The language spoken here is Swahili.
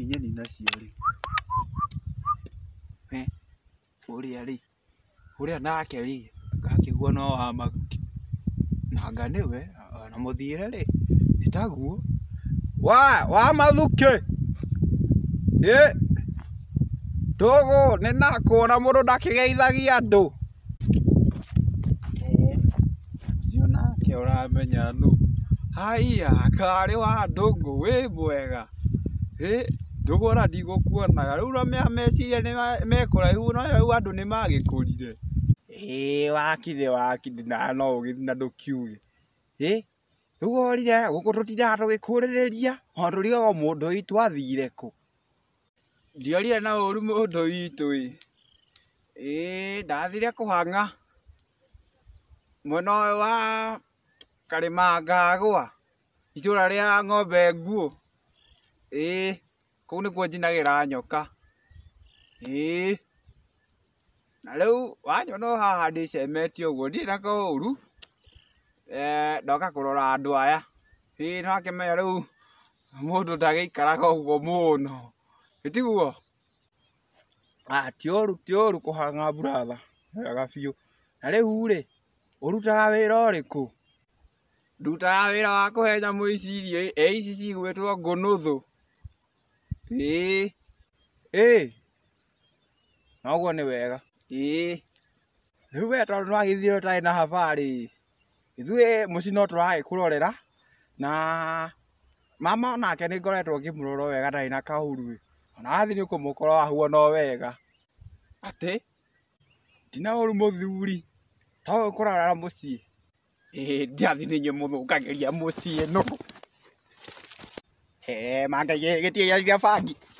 inyoni nacio rĩ ũrĩa rĩ ũrĩa nake rĩ guo no wa mahuti na nga nĩwe na mũthiĩre rĩ nĩ taguo wa wa mathukĩ ĩ ndũgũ nĩ nakuona mũndũ ndakĩgeithagia andũ ũcio nake ũramenya nũ haiya karĩ wa ndũngũ wĩ mwega hĩ ndũgũra ndigũkuonaga. Rĩu ũramenya meciria me kũraihu na rĩu andũ nĩ magĩkũrire. Ĩĩ wakiri wakiri na no ũgĩthiĩ na ndũkiuge. Hĩ rĩu worire gũkũ tũtindaga tũgĩkũrĩrĩria ona tũrigagwo mũndũ witũ athire kũ. Ndiaririe na ũru mũndũ witũ ĩĩ, ĩĩ ndathire kũhang'a mwena ũyũ wa Karĩma Ngagũa itũra rĩa ng'ombe nguũ. ĩĩ kũu nĩkuo njinagĩra nyoka ĩĩ na rĩu wanyona o haha ndĩcemetie ũguo ndirĩ na kaũru ndoka kũrora andũ aya ĩĩ nĩ wakĩmenya rĩu mũndũ ndagĩikaraga ũguo mũno ĩtiguo ti ũru ti ũru kũhang'a buratha wega biũ na rĩu rĩ ũrutaga wĩra ũrĩkũ ndutaga wĩra wa kũhe nyamũ ici irio ĩ ici cigwĩtwo ngũnũthũ ĩĩ ĩĩ na ũguo nĩ wega ĩĩ rĩu we tondũ nĩwagĩthiĩ ũtarĩ na habarĩ ithuĩ mũciĩ no tũragĩkũrorera na mama onake nĩ ngoretwo ngĩmũrora wega ndarĩ na kaũru ona wathiĩ nĩ ũkũmũkora ahuana o wega atĩ ti na ũru mũthuri to gũkũrorera mũciĩ ĩĩ ndirathiĩ nĩ inyuĩ mũthũkagĩria mũciĩ nũgũ Eh, che kaya, kaya, kaya, kaya,